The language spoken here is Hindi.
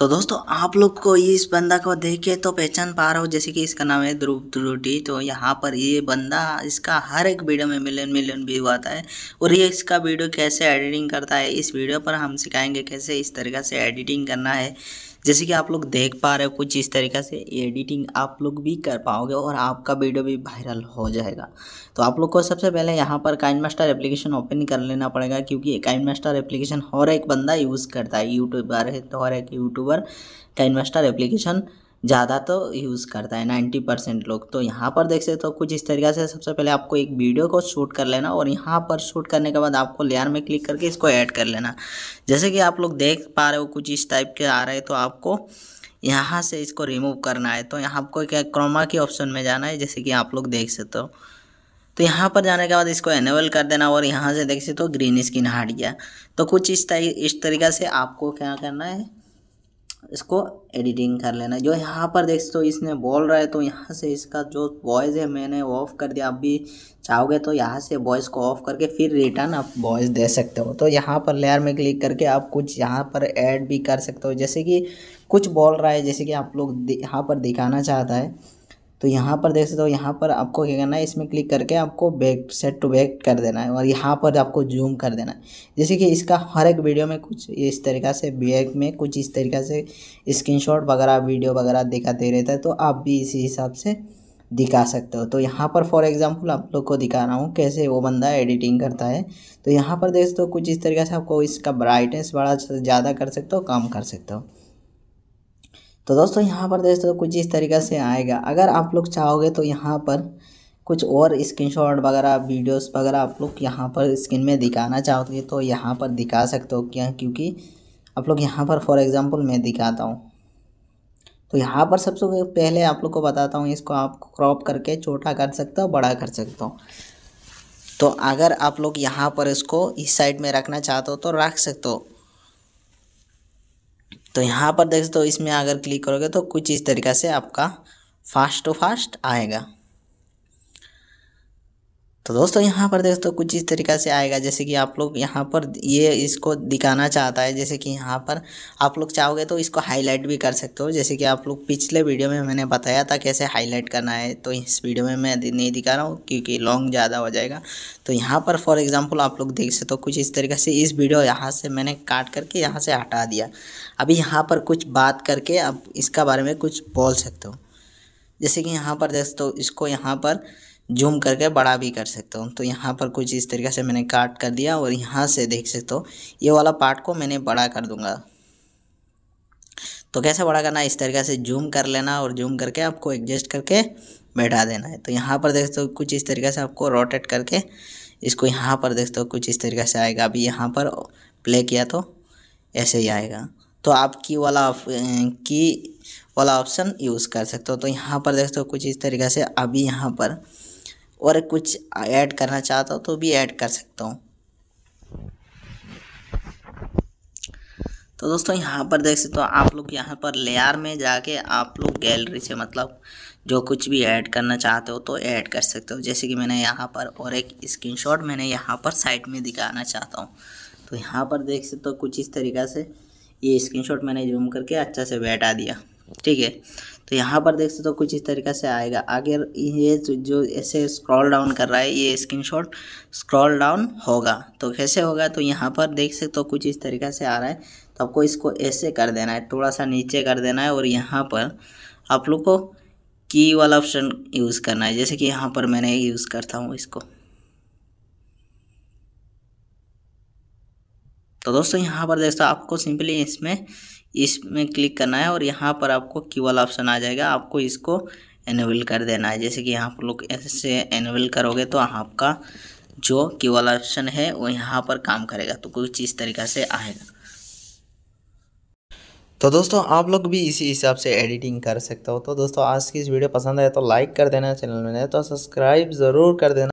तो दोस्तों आप लोग को इस बंदा को देख के तो पहचान पा रहा हो जैसे कि इसका नाम है ध्रुव त्रुटी तो यहाँ पर ये बंदा इसका हर एक वीडियो में मिलियन मिलियन व्यू आता है और ये इसका वीडियो कैसे एडिटिंग करता है इस वीडियो पर हम सिखाएंगे कैसे इस तरीका से एडिटिंग करना है जैसे कि आप लोग देख पा रहे हो कुछ इस तरीके से एडिटिंग आप लोग भी कर पाओगे और आपका वीडियो भी वायरल हो जाएगा तो आप लोग को सबसे पहले यहाँ पर काइन मास्टर एप्लीकेशन ओपन कर लेना पड़ेगा क्योंकि काइन मास्टर एप्लीकेशन हर एक बंदा यूज़ करता है यूट्यूबर है तो हर एक यूट्यूबर काइन मास्टर एप्लीकेशन ज़्यादा तो यूज़ करता है नाइन्टी परसेंट लोग तो यहाँ पर देख सकते हो तो कुछ इस तरीके से सबसे पहले आपको एक वीडियो को शूट कर लेना और यहाँ पर शूट करने के बाद आपको लेयर में क्लिक करके इसको ऐड कर लेना जैसे कि आप लोग देख पा रहे हो कुछ इस टाइप के आ रहे हैं तो आपको यहाँ से इसको रिमूव करना है तो यहाँ आपको क्या क्रोमा के ऑप्शन में जाना है जैसे कि आप लोग देख सकते हो तो यहाँ पर जाने के बाद इसको एनेबल कर देना और यहाँ से देख सकते हो तो ग्रीन स्किन हट गया तो कुछ इस तरीका इस तरीका से आपको क्या करना है इसको एडिटिंग कर लेना जो यहाँ पर देख सकते हो इसने बोल रहा है तो यहाँ से इसका जो वॉइस है मैंने ऑफ़ कर दिया आप भी चाहोगे तो यहाँ से वॉइस को ऑफ़ करके फिर रिटर्न आप वॉइस दे सकते हो तो यहाँ पर लेयर में क्लिक करके आप कुछ यहाँ पर ऐड भी कर सकते हो जैसे कि कुछ बोल रहा है जैसे कि आप लोग यहाँ पर दिखाना चाहता है तो यहाँ पर देख सकते हो यहाँ पर आपको क्या करना है इसमें क्लिक करके आपको बैक सेट टू बैक कर देना है और यहाँ पर आपको जूम कर देना है जैसे कि इसका हर एक वीडियो में कुछ इस तरीका से बैक में कुछ इस तरीका से स्क्रीनशॉट वगैरह वीडियो वगैरह दिखाते रहता है तो आप भी इसी हिसाब से दिखा सकते हो तो यहाँ पर फॉर एग्जांपल आप लोग को दिखा रहा हूँ कैसे वो बंदा एडिटिंग करता है तो यहाँ पर देख सकते हो कुछ इस तरीके से आपको इसका ब्राइटनेस बड़ा ज़्यादा कर सकते हो कम कर सकते हो तो दोस्तों यहाँ पर दोस्तों कुछ इस तरीके से आएगा अगर आप लोग चाहोगे तो यहाँ पर कुछ और स्क्रीनशॉट वगैरह वीडियोस वगैरह आप लोग यहाँ पर स्क्रीन में दिखाना चाहोगे तो यहाँ पर दिखा सकते हो क्या क्योंकि आप लोग यहाँ पर फॉर एग्ज़ाम्पल मैं दिखाता हूँ तो यहाँ पर सबसे पहले आप लोग को बताता हूँ इसको आप क्रॉप करके छोटा कर सकते हो बड़ा कर सकते हो तो अगर आप लोग यहाँ पर इसको इस साइड में रखना चाहते हो तो रख सकते हो तो यहाँ पर देख सकते हो इसमें अगर क्लिक करोगे तो कुछ इस तरीका से आपका फास्ट टू फास्ट आएगा तो दोस्तों यहाँ पर दोस्तों कुछ इस तरीका से आएगा जैसे कि आप लोग यहाँ पर ये इसको दिखाना चाहता है जैसे कि यहाँ पर आप लोग चाहोगे तो इसको हाईलाइट भी कर सकते हो जैसे कि आप लोग पिछले वीडियो में मैंने बताया था कैसे हाईलाइट करना है तो इस वीडियो में मैं नहीं दिखा रहा हूँ क्योंकि लॉन्ग ज़्यादा हो जाएगा तो यहाँ पर फॉर एग्ज़ाम्पल आप लोग देख सकते हो तो कुछ इस तरीके से इस वीडियो यहाँ से मैंने काट करके यहाँ से हटा दिया अभी यहाँ पर कुछ बात करके आप इसका बारे में कुछ बोल सकते हो जैसे कि यहाँ पर दोस्तों इसको यहाँ पर जूम करके बड़ा भी कर सकते हो तो यहाँ पर कुछ इस तरीके से मैंने काट कर दिया और यहाँ से देख सकते हो ये वाला पार्ट को मैंने बड़ा कर दूँगा तो कैसे बड़ा करना इस तरीके से जूम कर लेना और जूम करके आपको एडजस्ट करके बैठा देना है तो यहाँ पर सकते हो कुछ इस तरीके से आपको रोटेट करके इसको यहाँ पर देखते हो कुछ इस तरीके से आएगा अभी यहाँ पर प्ले किया तो ऐसे ही आएगा तो आप की वाला की वाला ऑप्शन यूज़ कर सकते हो तो यहाँ पर देखते हो कुछ इस तरीके से अभी यहाँ पर और कुछ ऐड करना चाहता हूँ तो भी ऐड कर सकता हूँ तो दोस्तों यहाँ पर देख सकते हो आप लोग यहाँ पर लेयर में जाके आप लोग गैलरी से मतलब जो कुछ भी ऐड करना चाहते हो तो ऐड कर सकते हो जैसे कि मैंने यहाँ पर और एक स्क्रीनशॉट मैंने यहाँ पर साइड में दिखाना चाहता हूँ तो यहाँ पर देख सकते हो कुछ इस तरीका से ये स्क्रीनशॉट मैंने जूम करके अच्छा से बैठा दिया ठीक है तो यहाँ पर देख सकते हो तो कुछ इस तरीके से आएगा अगर ये जो ऐसे स्क्रॉल डाउन कर रहा है ये स्क्रीनशॉट स्क्रॉल डाउन होगा तो कैसे होगा तो यहाँ पर देख सकते हो कुछ इस तरीके से आ रहा है तो आपको इसको ऐसे कर देना है थोड़ा सा नीचे कर देना है और यहाँ पर आप लोग को की वाला ऑप्शन यूज़ करना है जैसे कि यहाँ पर मैंने यूज़ करता हूँ इसको तो दोस्तों यहाँ पर दोस्तों आपको सिंपली इसमें इसमें क्लिक करना है और यहाँ पर आपको क्यू वाला ऑप्शन आ जाएगा आपको इसको एनेबल कर देना है जैसे कि यहाँ पर लोग ऐसे एनेबल करोगे तो आपका जो क्यू वाला ऑप्शन है वो यहाँ पर काम करेगा तो कुछ इस तरीका से आएगा तो दोस्तों आप लोग भी इसी हिसाब से एडिटिंग कर सकते हो तो दोस्तों आज की इस वीडियो पसंद आए तो लाइक कर देना चैनल में नहीं तो सब्सक्राइब ज़रूर कर देना